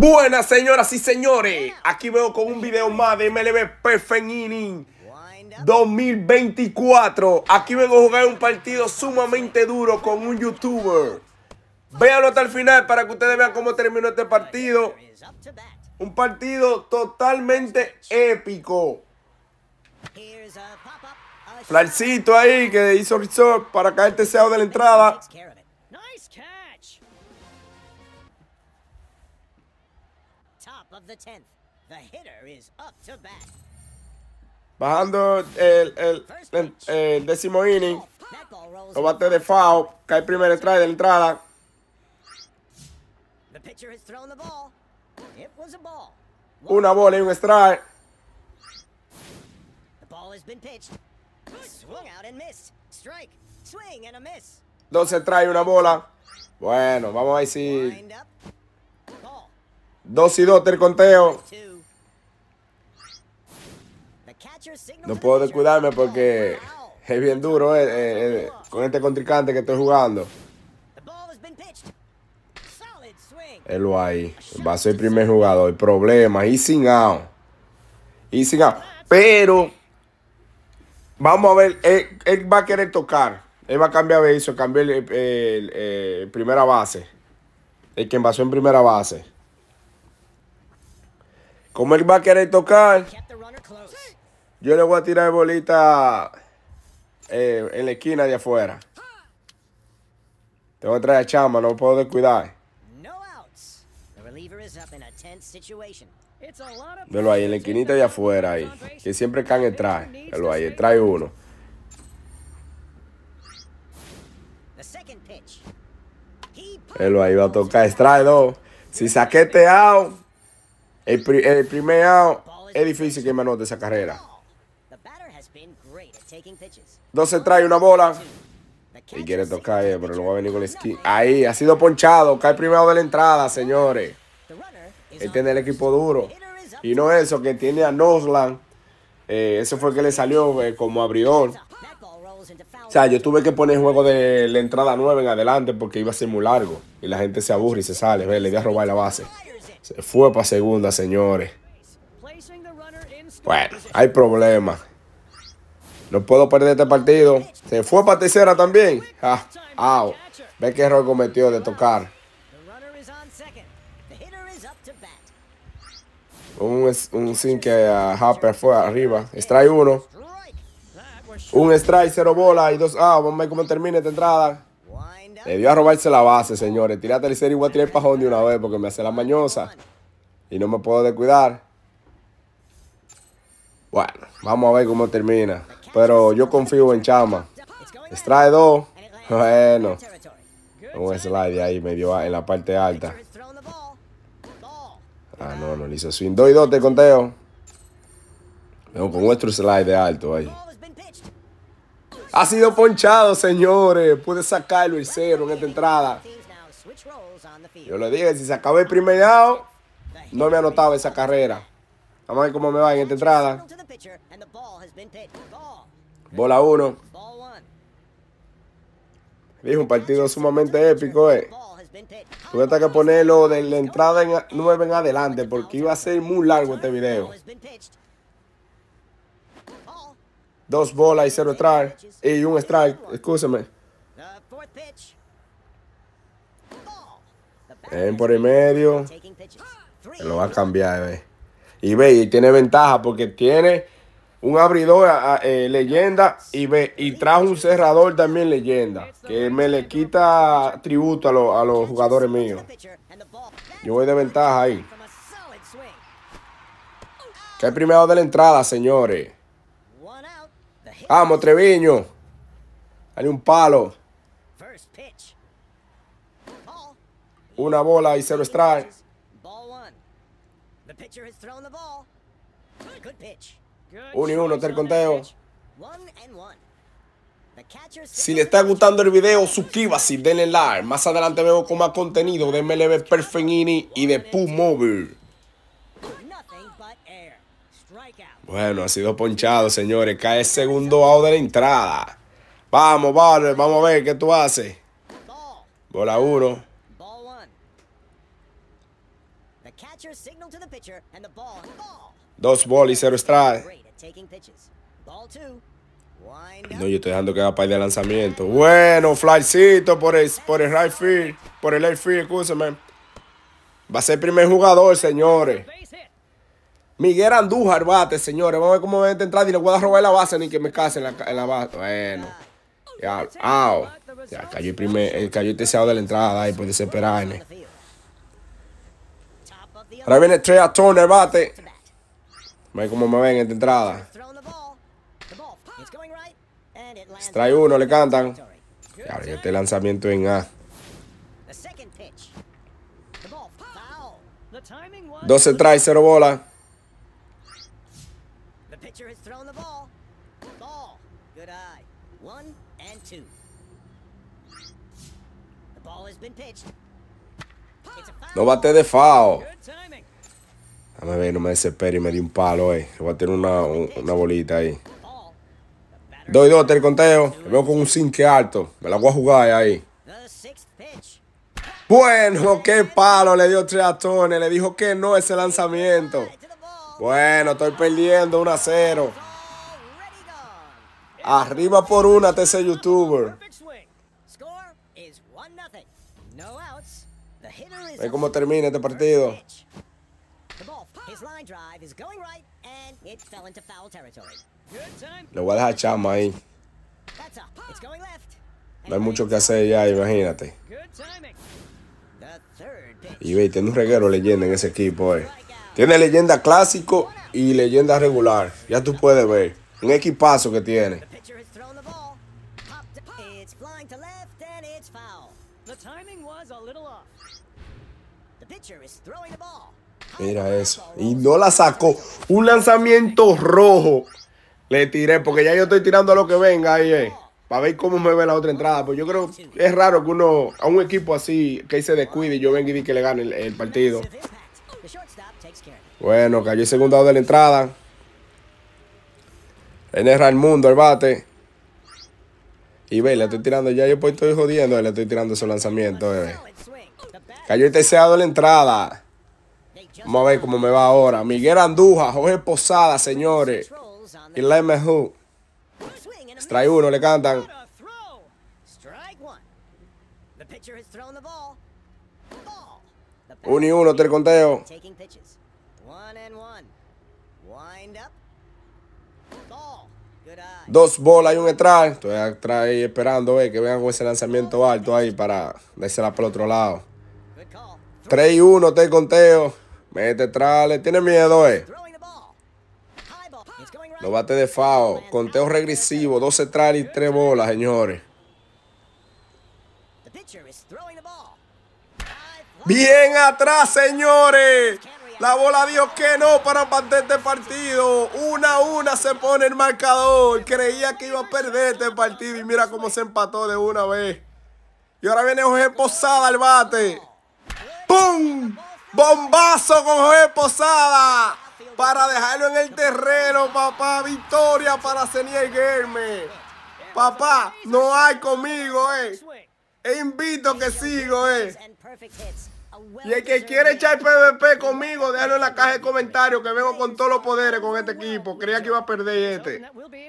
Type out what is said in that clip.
Buenas señoras y señores, aquí vengo con un video más de MLB Perfect Inning 2024. Aquí vengo a jugar un partido sumamente duro con un youtuber. Véanlo hasta el final para que ustedes vean cómo terminó este partido. Un partido totalmente épico. Flarcito ahí que hizo resort para caer deseado de la entrada. Bajando el, décimo inning. Lo de foul. Cae primer strike de entrada. Una bola y un strike. Dos una bola. Bueno, vamos a ver si Dos y dos, del conteo. No puedo descuidarme porque es bien duro eh, eh, eh, con este contrincante que estoy jugando. Él va ahí. Va a ser el primer jugador. El problema. Y sin out. Y sin out. Pero. Vamos a ver. Él, va a querer tocar. Él va a cambiar de eso. Cambiar el, primera base. El que envasó en primera base. Como él va a querer tocar, yo le voy a tirar bolita eh, en la esquina de afuera. Tengo que traer chama, no puedo descuidar. Velo ahí, en la esquinita de afuera ahí. Que siempre caen el traje. lo ahí, el trae uno. lo ahí, va a tocar, extrae dos. Si saqué este out el, primer out es difícil que me anote esa carrera. 12 trae una bola. Y quiere tocar, eh, pero luego va a venir con el skin. Ahí, ha sido ponchado. Cae primero de la entrada, señores. Él tiene el equipo duro. Y no eso, que tiene a Noslan. Eh, eso fue que le salió eh, como abridor. O sea, yo tuve que poner juego de la entrada 9 en adelante porque iba a ser muy largo. Y la gente se aburre y se sale. le voy a robar la base. Se fue para segunda, señores. Bueno, hay problema. No puedo perder este partido. Se fue para tercera también. Ah, Ve qué error cometió de tocar. Un, un sin que a uh, Harper fue arriba. Strike uno. Un strike, cero bola y dos Ah, Vamos a ver cómo termina esta entrada. Le dio a robarse la base, señores. Tírate el serio y voy a tirar el pajón de una vez porque me hace la mañosa. Y no me puedo descuidar. Bueno, vamos a ver cómo termina. Pero yo confío en Chama. Extrae dos. Bueno. Un slide ahí medio en la parte alta. Ah, no, no le hizo swing. y dos te conteo. Vengo con vuestro slide alto ahí. Ha sido ponchado, señores. Pude sacarlo el cero en esta entrada. Yo le dije, si se acabó el primer lado, no me anotaba esa carrera. Vamos a ver cómo me va en esta entrada. Bola 1. Dijo un partido sumamente épico, eh. Tuve que ponerlo de la entrada en 9 en adelante porque iba a ser muy largo este video. Dos bolas y cero strike. Y un strike, escúchame. En por el medio. Se lo va a cambiar, ve. Eh. Y ve, y tiene ventaja porque tiene un abridor eh, leyenda y ve, y trajo un cerrador también leyenda. Que me le quita tributo a, los jugadores míos. Yo voy de ventaja ahí. Que primero de la entrada, señores. Vamos, Treviño. Dale un palo. Una bola y cero strike. Uno y uno está conteo. Si le está gustando el video, suscríbase, denle like. Más adelante veo como más contenido de MLB Perfeñini y de pu Bueno, ha sido ponchado, señores. Cae el segundo out de la entrada. Vamos, Barber, vamos a ver qué tú haces. Bola uno. Dos bolas y cero strike. No, yo estoy dejando que haga para de lanzamiento. Bueno, flycito por el, por el right field. Por el left field, Va a ser primer jugador, señores. Miguel Andújar bate, señores. Vamos a ver cómo me entrada y le voy a robar la base ni que me case en la, en la base. Bueno. Ya, au. Ya cayó el primer, el, cayó el tercero de la entrada ahí por desesperarme. Ahora viene Trey Turner, bate. ver cómo me ven en esta entrada. Trae uno, le cantan. Ya, este lanzamiento en A. 12 trae, 0 bola pitcher has thrown the ball. Ball. Good eye. One and two. The ball has been pitched. No bate de fao. Dame ver, no me desespere y me di un palo, eh. Voy a tener una, una bolita ahí. Doy dos, el conteo. Me veo con un 5 alto. Me la voy a jugar ahí. Bueno, qué palo le dio tres atones. Le dijo que no ese lanzamiento. Bueno, estoy perdiendo 1 a 0. Arriba por una, TC YouTuber. Ve cómo termina este partido. Lo voy a dejar chama ahí. No hay mucho que hacer ya, imagínate. Y ve, tiene un reguero leyenda en ese equipo, eh. Tiene leyenda clásico y leyenda regular. Ya tú puedes ver. Un equipazo que tiene. Mira eso. Y no la sacó. Un lanzamiento rojo. Le tiré, porque ya yo estoy tirando a lo que venga ahí, eh, Para ver cómo me ve la otra entrada. Pues yo creo que es raro que uno, a un equipo así, que se descuide y yo venga y que le gane el partido. Bueno, cayó el segundo lado de la entrada. el mundo el bate. Y ve, le estoy tirando, ya yo pues estoy jodiendo, le estoy tirando su lanzamiento, Cayó el lado de la entrada. Vamos a ver cómo me va ahora. Miguel Anduja. Jorge Posada, señores. Y la Hu. Strike uno, le cantan. Un y uno, tres conteo. Dos bolas y un strike. Estoy ahí esperando eh, que vean con ese lanzamiento alto ahí para dársela para el otro lado. 3 y 1 te conteo. Mete trale. Tiene miedo, eh. Lo bate de FAO. Conteo regresivo. 12 trales y 3 bolas, señores. Bien atrás, señores. La bola dio que no para parte este partido. Una a una se pone el marcador. Creía que iba a perder este partido y mira cómo se empató de una vez. Y ahora viene José Posada al bate. ¡Pum! Bombazo con José Posada. Para dejarlo en el terreno, papá. Victoria para Seniel Germe. Papá, no hay conmigo, eh. E invito que sigo, eh. Y el que quiere echar PvP conmigo, déjalo en la caja de comentarios que vengo con todos los poderes con este equipo. Creía que iba a perder este.